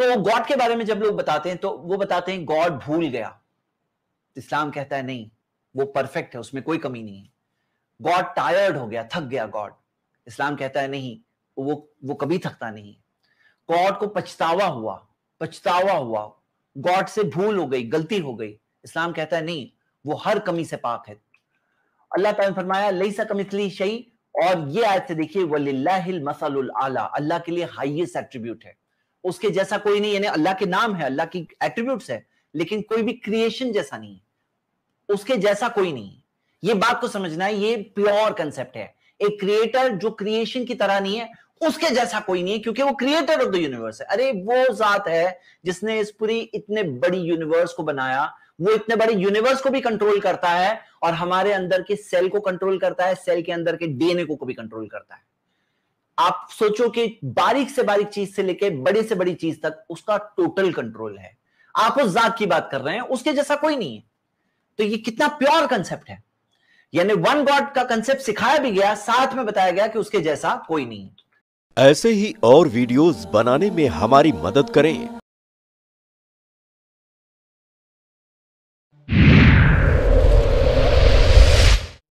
तो गॉड के बारे में जब लोग बताते हैं तो वो बताते हैं गॉड भूल गया इस्लाम कहता है नहीं वो परफेक्ट है उसमें कोई कमी नहीं है गॉड टायर्ड हो गया थक गया गॉड इस्लाम कहता है नहीं वो वो कभी थकता नहीं गॉड को पछतावा हुआ पछतावा हुआ गॉड से भूल हो गई गलती हो गई इस्लाम कहता है नहीं वो हर कमी से पाक है अल्लाह ने फरमाया लई सा शई और ये आयत से देखिए वलिल्लाहिल मसलुल आला अल्लाह के लिए हाईएस्ट एट्रीब्यूट है उसके जैसा कोई नहीं यानी अल्लाह के नाम है अल्लाह की एट्रीब्यूट है लेकिन कोई भी क्रिएशन जैसा नहीं है उसके जैसा कोई नहीं है ये बात को समझना है ये प्योर कंसेप्ट है एक क्रिएटर जो क्रिएशन की तरह नहीं है उसके जैसा कोई नहीं है क्योंकि वो क्रिएटर ऑफ द यूनिवर्स है अरे वो जात है जिसने इस पूरी इतने बड़ी यूनिवर्स को बनाया वो इतने बड़े यूनिवर्स को भी कंट्रोल करता है और हमारे अंदर के सेल को कंट्रोल करता है सेल के अंदर के डीएनए को, को भी कंट्रोल करता है आप सोचो कि बारीक से बारीक चीज से लेके बड़ी से बड़ी चीज तक उसका टोटल कंट्रोल है आप उस जात की बात कर रहे हैं उसके जैसा कोई नहीं है तो ये कितना प्योर कंसेप्ट है यानी वन गॉड का कंसेप्ट सिखाया भी गया साथ में बताया गया कि उसके जैसा कोई नहीं है ऐसे ही और वीडियोस बनाने में हमारी मदद करें